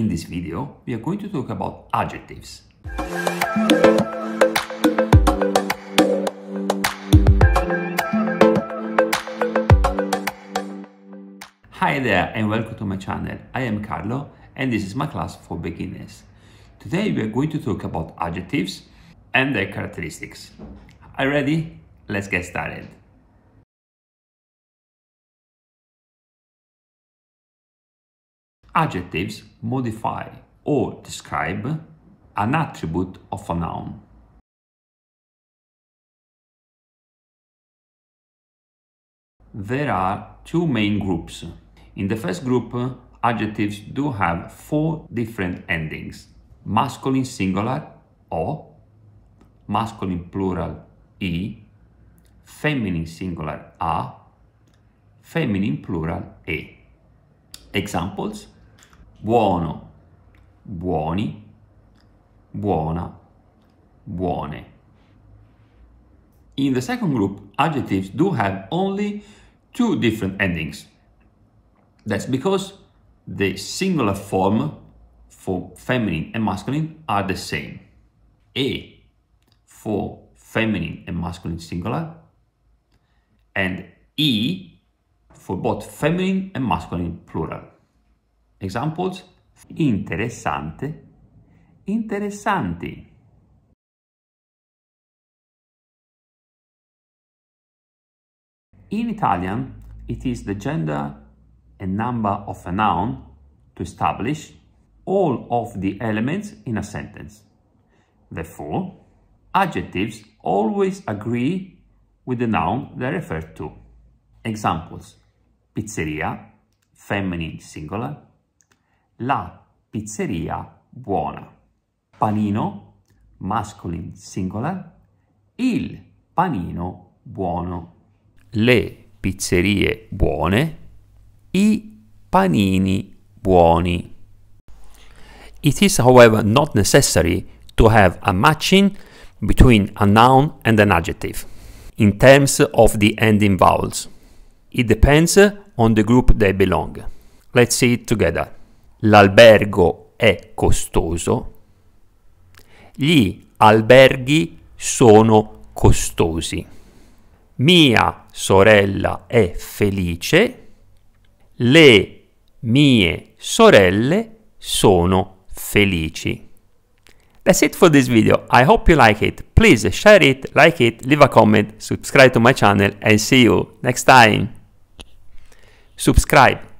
In this video, we are going to talk about adjectives. Hi there and welcome to my channel. I am Carlo and this is my class for beginners. Today we are going to talk about adjectives and their characteristics. Are you ready? Let's get started. Adjectives modify or describe an attribute of a noun. There are two main groups. In the first group, adjectives do have four different endings. Masculine singular, O, masculine plural, e, feminine singular, A, feminine plural, E. Examples buono, buoni, buona, buone. In the second group, adjectives do have only two different endings. That's because the singular form for feminine and masculine are the same. A for feminine and masculine singular and E for both feminine and masculine plural. Examples? Interessante, interessanti. In Italian, it is the gender and number of a noun to establish all of the elements in a sentence. Therefore, adjectives always agree with the noun they refer to. Examples Pizzeria, feminine singular, la pizzeria buona. Panino, masculine singular, il panino buono. Le pizzerie buone, i panini buoni. It is, however, not necessary to have a matching between a noun and an adjective in terms of the ending vowels. It depends on the group they belong. Let's see it together l'albergo è costoso, gli alberghi sono costosi, mia sorella è felice, le mie sorelle sono felici. That's it for this video. I hope you like it. Please share it, like it, leave a comment, subscribe to my channel and see you next time. Subscribe.